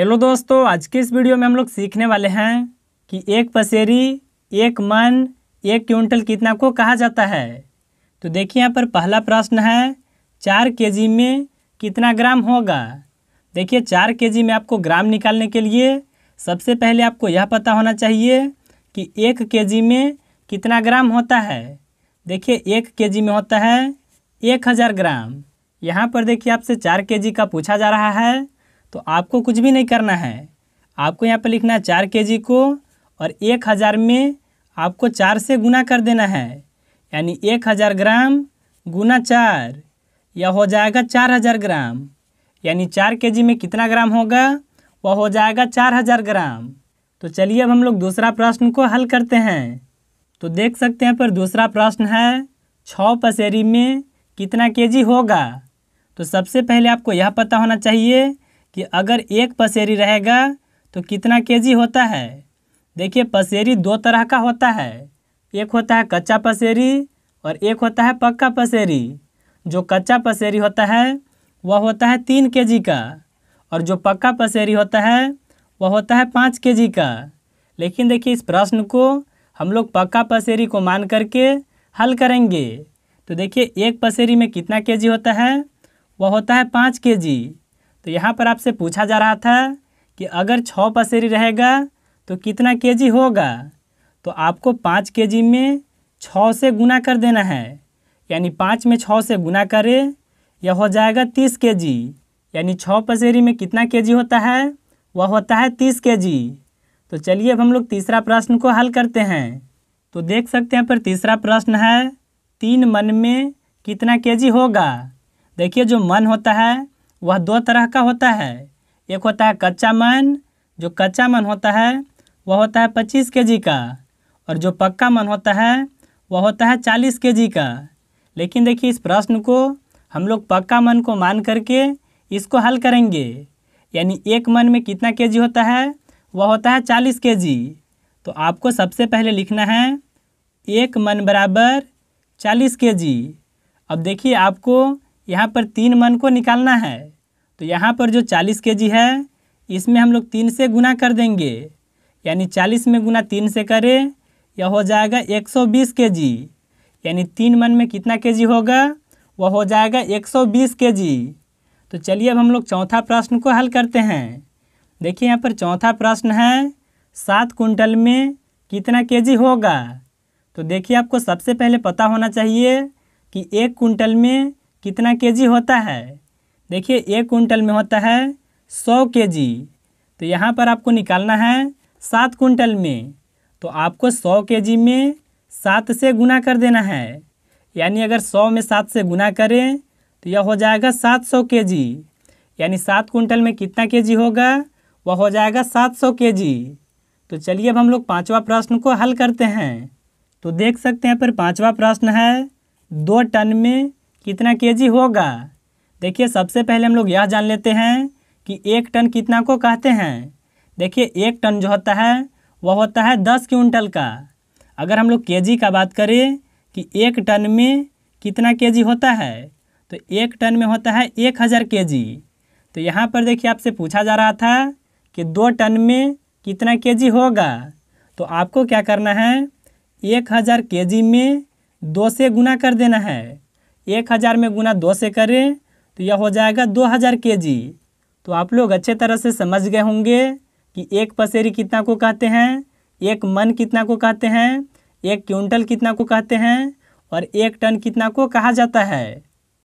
hello दोस्तों आज के इस वीडियो में हम लोग सीखने वाले हैं कि एक पसेरी एक मन एक क्विंटल कितना को कहा जाता है तो देखिए यहाँ पर पहला प्रश्न है चार केजी में कितना ग्राम होगा देखिए चार केजी में आपको ग्राम निकालने के लिए सबसे पहले आपको यह पता होना चाहिए कि एक केजी में कितना ग्राम होता है देखिए एक के में होता है एक हज़ार ग्राम यहाँ पर देखिए आपसे चार के का पूछा जा रहा है तो आपको कुछ भी नहीं करना है आपको यहाँ पर लिखना है चार के को और एक हज़ार में आपको चार से गुना कर देना है यानी एक हज़ार ग्राम गुना चार यह हो जाएगा चार हज़ार ग्राम यानी चार के में कितना ग्राम होगा वह हो जाएगा चार हज़ार ग्राम तो चलिए अब हम लोग दूसरा प्रश्न को हल करते हैं तो देख सकते हैं पर दूसरा प्रश्न है छः पसेरी में कितना के होगा तो सबसे पहले आपको यह पता होना चाहिए कि अगर एक पसेरी रहेगा तो कितना केजी होता है देखिए पसेरी दो तरह का होता है एक होता है कच्चा पसेरी और एक होता है पक्का पसेरी जो कच्चा पसेरी होता है वह होता है तीन के का और जो पक्का पसेरी होता है वह होता है पाँच के का लेकिन देखिए इस प्रश्न को हम लोग पक्का पसेरी को मान करके हल करेंगे तो देखिए एक पसेरी में कितना के होता है वह होता है पाँच के तो यहाँ पर आपसे पूछा जा रहा था कि अगर छः पसेरी रहेगा तो कितना केजी होगा तो आपको पाँच केजी में छः से गुना कर देना है यानी पाँच में छः से गुना करें यह हो जाएगा तीस के जी यानी छः पसेरी में कितना के जी होता है वह होता है तीस के जी तो चलिए अब हम लोग तीसरा प्रश्न को हल करते हैं तो देख सकते हैं पर तीसरा प्रश्न है तीन मन में कितना के जी होगा देखिए जो मन होता है वह दो तरह का होता है एक होता है कच्चा मन जो कच्चा मन होता है वह होता है पच्चीस के का और जो पक्का मन होता है वह होता है चालीस के का लेकिन देखिए इस प्रश्न को हम लोग पक्का मन को मान करके इसको हल करेंगे यानी एक मन में कितना केजी होता है वह होता है चालीस केजी तो आपको सबसे पहले लिखना है एक मन बराबर चालीस केजी अब देखिए आपको यहाँ पर तीन मन को निकालना है तो यहाँ पर जो चालीस के जी है इसमें हम लोग तीन से गुना कर देंगे यानी चालीस में गुना तीन से करें यह हो जाएगा एक सौ बीस के जी यानी तीन मन में कितना के जी होगा वह हो जाएगा एक सौ बीस के जी तो चलिए अब हम लोग चौथा प्रश्न को हल करते हैं देखिए यहाँ पर चौथा प्रश्न है सात कुंटल में कितना जी होगा तो देखिए आपको सबसे पहले पता होना चाहिए कि एक कुंटल में कितना जी होता है देखिए एक कुंटल में होता है सौ के जी तो यहाँ पर आपको निकालना है सात कुंटल में तो आपको सौ के जी में सात से गुना कर देना है यानी अगर सौ में सात से गुना करें तो यह हो जाएगा सात सौ के जी यानी सात कुंटल में कितना के जी होगा वह हो जाएगा सात सौ के जी तो चलिए अब हम लोग पाँचवा प्रश्न को हल करते हैं तो देख सकते हैं पर पाँचवा प्रश्न है दो टन में कितना के जी होगा देखिए सबसे पहले हम लोग यह जान लेते हैं कि एक टन कितना को कहते हैं देखिए एक टन जो होता है वह होता है दस क्विंटल का अगर हम लोग के का बात करें कि एक टन में कितना के होता है तो एक टन में होता है एक हज़ार के तो यहाँ पर देखिए आपसे पूछा जा रहा था कि दो टन में कितना के होगा तो आपको क्या करना है एक हज़ार के में दो से गुना कर देना है एक हज़ार में गुना दो से करें तो यह हो जाएगा दो हज़ार के जी तो आप लोग अच्छे तरह से समझ गए होंगे कि एक पसेरी कितना को कहते हैं एक मन कितना को कहते हैं एक क्विंटल कितना को कहते हैं और एक टन कितना को कहा जाता है